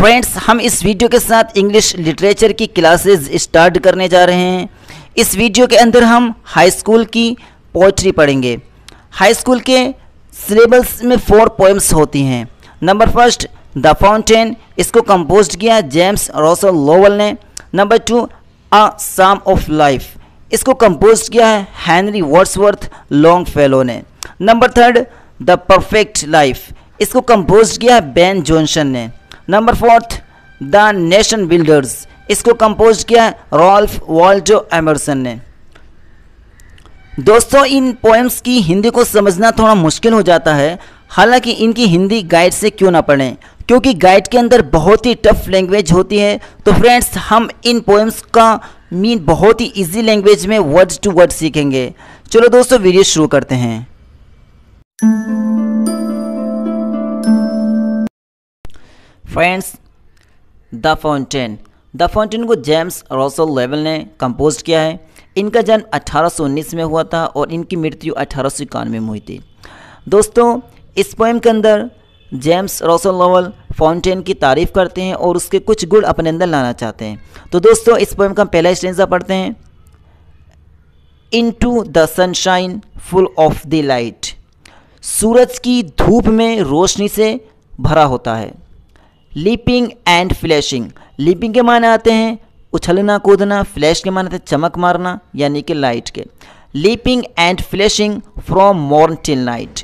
friends हम इस video के साथ इंग्लिश लिटरेचर की क्लासेस स्टार्ट करने जा रहे हैं इस वीडियो के अंदर हम हाई स्कूल की पोइट्री पढ़ेंगे हाई स्कूल के सिलेबस में फोर पोएम्स होती हैं नंबर फर्स्ट द फाउंटेन इसको कंपोज किया जेम्स रॉसल लोवल ने number two a psalm of life इसको कंपोज किया है हैनरी वर्ड्सवर्थ लॉन्ग फेलो ने number third the perfect life इसको कंपोज किया है बेन जॉनसन ने number fourth the nation builders इसको कंपोज किया रॉल्फ वॉल्टो एमरसन ने दोस्तों इन पोएम्स की हिंदी को समझना थोड़ा मुश्किल हो जाता है हालांकि इनकी हिंदी गाइड से क्यों ना पढ़ें क्योंकि गाइड के अंदर बहुत ही टफ लैंग्वेज होती है तो फ्रेंड्स हम इन पोएम्स का मीन बहुत ही इजी लैंग्वेज में वर्ड टू वर्ड सीखेंगे चलो दोस्तों वीडियो शुरू करते हैं friends the fountain the fountain को जेम्स रॉसल लेवल ने कंपोज किया है इनका जन्म 1819 में हुआ था और इनकी मृत्यु अठारह में हुई थी दोस्तों इस पोएम के अंदर जेम्स रॉसल लेवल फाउंटेन की तारीफ़ करते हैं और उसके कुछ गुण अपने अंदर लाना चाहते हैं तो दोस्तों इस पोएम का पहला स्टेंजा पढ़ते हैं into the sunshine full of the light सूरज की धूप में रोशनी से भरा होता है लीपिंग एंड फ्लैशिंग लीपिंग के माने आते हैं उछलना कूदना फ्लैश के माने हैं चमक मारना यानी कि लाइट के leaping and flashing from morn till night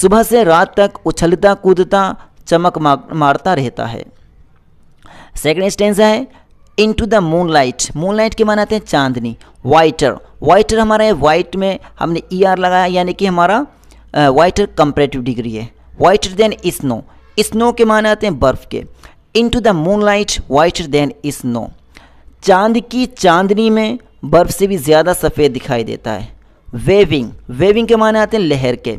सुबह से रात तक उछलता कूदता चमक मारता रहता है सेकेंड स्टेंस है into the moonlight moonlight के आते हैं चांदनी वाइटर वाइटर हमारा है वाइट में हमने ई e ER आर लगाया यानी कि हमारा वाइटर कंपरेटिव डिग्री है वाइटर देन स्नो स्नो के माने आते हैं बर्फ़ के into the moonlight whiter than snow चांद की चांदनी में बर्फ़ से भी ज़्यादा सफ़ेद दिखाई देता है वेविंग वेविंग के माने आते हैं लहर के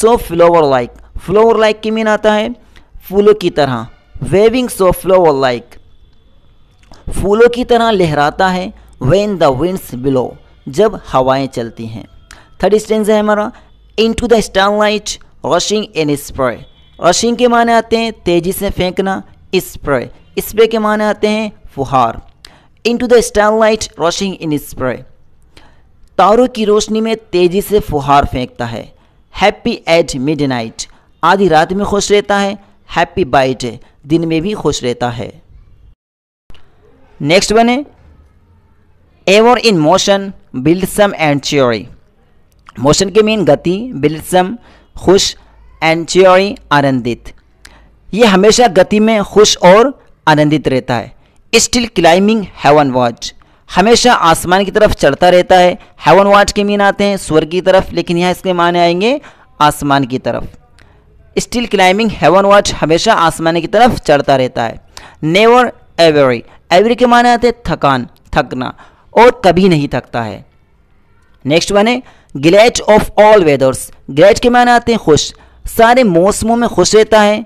so flower like flower like की मीन आता है फूलों की तरह वेविंग सो फ्लोवर लाइक फूलों की तरह लहराता है वेन द विंड्स बिलो जब हवाएं चलती हैं थर्ड स्टेंज है हमारा into the starlight washing in spray और के माने आते हैं तेज़ी से फेंकना स्प्रे स्प्रे के माने आते हैं फुहार into the light rushing in spray तारों की रोशनी में तेज़ी से फुहार फेंकता है हैप्पी एट मिड नाइट आधी रात में खुश रहता है हैप्पी बाई डे दिन में भी खुश रहता है नेक्स्ट बने ever in motion blithesome and cheery motion के मीन गति बिल्डसम खुश एंड आनंदित ये हमेशा गति में खुश और आनंदित रहता है स्टिल क्लाइंबिंग हेवन वॉच हमेशा आसमान की तरफ चढ़ता रहता है हेवन वॉच के मीन आते हैं स्वर्ग की तरफ लेकिन यहाँ इसके माने आएंगे आसमान की तरफ स्टिल क्लाइंबिंग हेवन वॉच हमेशा आसमान की तरफ चढ़ता रहता है नेवर एवरी एवरी के माने आते हैं थकान थकना और कभी नहीं थकता है नेक्स्ट वन है ग्लेच ऑफ ऑल वेदर्स ग्लेच के माने आते हैं खुश सारे मौसमों में खुश रहता है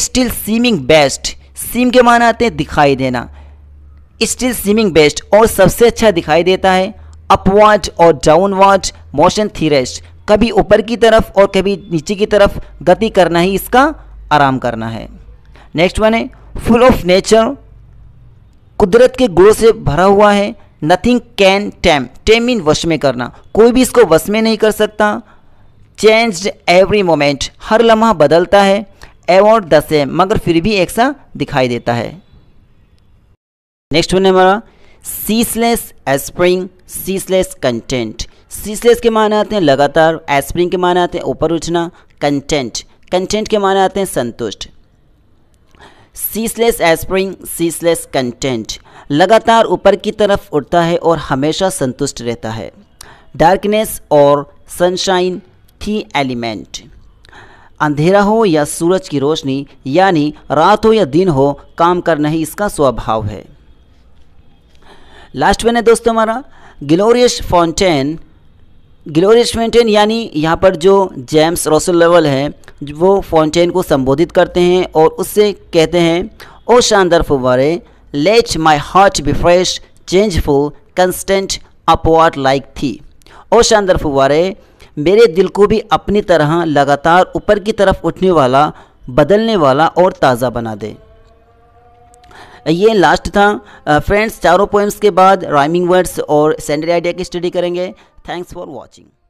स्टिल सीमिंग बेस्ट सीम के माना आते हैं दिखाई देना स्टिल सीमिंग बेस्ट और सबसे अच्छा दिखाई देता है अपवार्ड और डाउनवार्ड मोशन थीरेस्ट कभी ऊपर की तरफ और कभी नीचे की तरफ गति करना ही इसका आराम करना है नेक्स्ट वन है फुल ऑफ नेचर कुदरत के गुड़ों से भरा हुआ है नथिंग कैन टैम टैम इन वश में करना कोई भी इसको वश में नहीं कर सकता चेंज्ड एवरी मोमेंट हर लम्हा बदलता है एवॉर्ड द सेम मगर फिर भी एक सा दिखाई देता है नेक्स्ट होने हमारा सीसलेस एस्प्रिंग सीसलेस कंटेंट सीसलेस के माने आते हैं लगातार एस्प्रिंग के माने आते हैं ऊपर उठना कंटेंट कंटेंट के माने आते हैं संतुष्ट सीसलेस एस्प्रिंग सीसलेस कंटेंट लगातार ऊपर की तरफ उठता है और हमेशा संतुष्ट रहता है डार्कनेस और सनशाइन थी एलिमेंट अंधेरा हो या सूरज की रोशनी यानी रात हो या दिन हो काम करना ही इसका स्वभाव है लास्ट में है दोस्तों हमारा ग्लोरियस फाउंटेन ग्लोरियस फाउंटेन यानी यहाँ पर जो जेम्स रोसल लेवल है वो फाउंटेन को संबोधित करते हैं और उससे कहते हैं ओ शानदार फुवारे let my heart be fresh changeful constant upward like thee ओ शानदार फुवारे मेरे दिल को भी अपनी तरह लगातार ऊपर की तरफ उठने वाला बदलने वाला और ताज़ा बना दे ये लास्ट था फ्रेंड्स चारों पोएम्स के बाद राइमिंग वर्ड्स और सेंडरी आइडिया की स्टडी करेंगे थैंक्स फॉर वॉचिंग